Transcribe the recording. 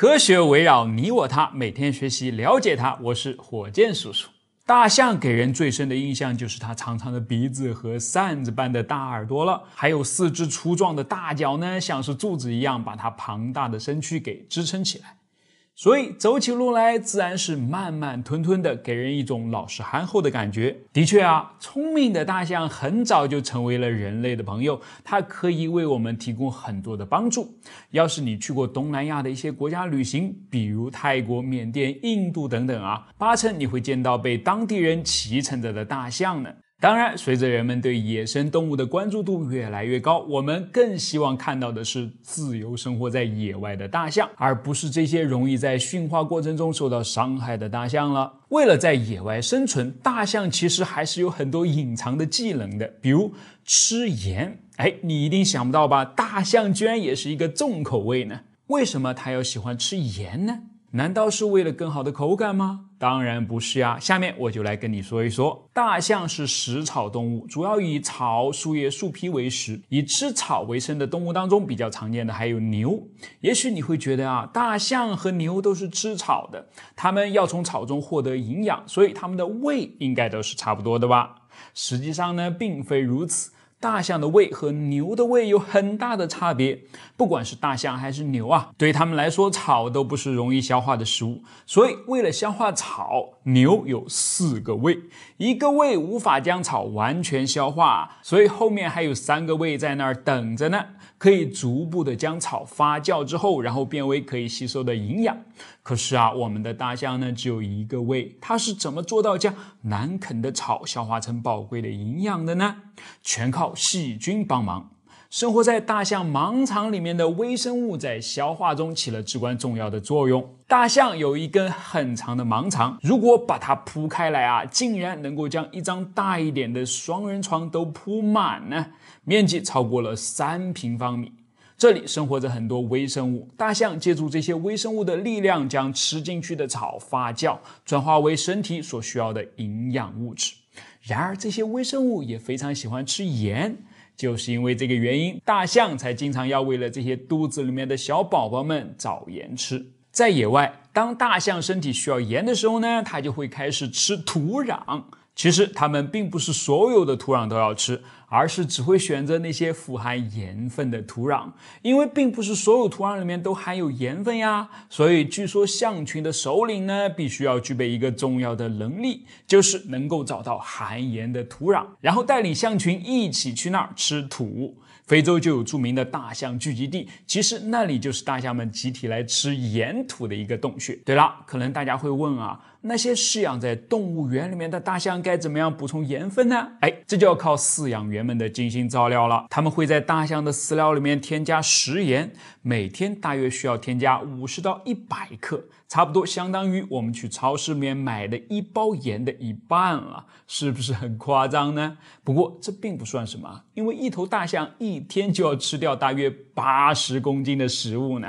科学围绕你我他，每天学习了解它。我是火箭叔叔。大象给人最深的印象就是它长长的鼻子和扇子般的大耳朵了，还有四只粗壮的大脚呢，像是柱子一样，把它庞大的身躯给支撑起来。所以走起路来自然是慢慢吞吞的，给人一种老实憨厚的感觉。的确啊，聪明的大象很早就成为了人类的朋友，它可以为我们提供很多的帮助。要是你去过东南亚的一些国家旅行，比如泰国、缅甸、印度等等啊，八成你会见到被当地人骑乘着的大象呢。当然，随着人们对野生动物的关注度越来越高，我们更希望看到的是自由生活在野外的大象，而不是这些容易在驯化过程中受到伤害的大象了。为了在野外生存，大象其实还是有很多隐藏的技能的，比如吃盐。哎，你一定想不到吧？大象居然也是一个重口味呢？为什么它要喜欢吃盐呢？难道是为了更好的口感吗？当然不是啊，下面我就来跟你说一说，大象是食草动物，主要以草、树叶、树皮为食。以吃草为生的动物当中，比较常见的还有牛。也许你会觉得啊，大象和牛都是吃草的，它们要从草中获得营养，所以它们的胃应该都是差不多的吧？实际上呢，并非如此。大象的胃和牛的胃有很大的差别。不管是大象还是牛啊，对他们来说，草都不是容易消化的食物。所以，为了消化草，牛有四个胃，一个胃无法将草完全消化，所以后面还有三个胃在那儿等着呢。可以逐步的将草发酵之后，然后变为可以吸收的营养。可是啊，我们的大象呢只有一个胃，它是怎么做到将难啃的草消化成宝贵的营养的呢？全靠细菌帮忙。生活在大象盲肠里面的微生物在消化中起了至关重要的作用。大象有一根很长的盲肠，如果把它铺开来啊，竟然能够将一张大一点的双人床都铺满呢，面积超过了三平方米。这里生活着很多微生物，大象借助这些微生物的力量，将吃进去的草发酵转化为身体所需要的营养物质。然而，这些微生物也非常喜欢吃盐。就是因为这个原因，大象才经常要为了这些肚子里面的小宝宝们找盐吃。在野外，当大象身体需要盐的时候呢，它就会开始吃土壤。其实，它们并不是所有的土壤都要吃。而是只会选择那些富含盐分的土壤，因为并不是所有土壤里面都含有盐分呀。所以据说象群的首领呢，必须要具备一个重要的能力，就是能够找到含盐的土壤，然后带领象群一起去那儿吃土。非洲就有著名的大象聚集地，其实那里就是大象们集体来吃盐土的一个洞穴。对了，可能大家会问啊，那些饲养在动物园里面的大象该怎么样补充盐分呢？哎，这就要靠饲养员。人们的精心照料了，他们会在大象的饲料里面添加食盐，每天大约需要添加五十到一百克，差不多相当于我们去超市里面买的一包盐的一半了，是不是很夸张呢？不过这并不算什么，因为一头大象一天就要吃掉大约八十公斤的食物呢。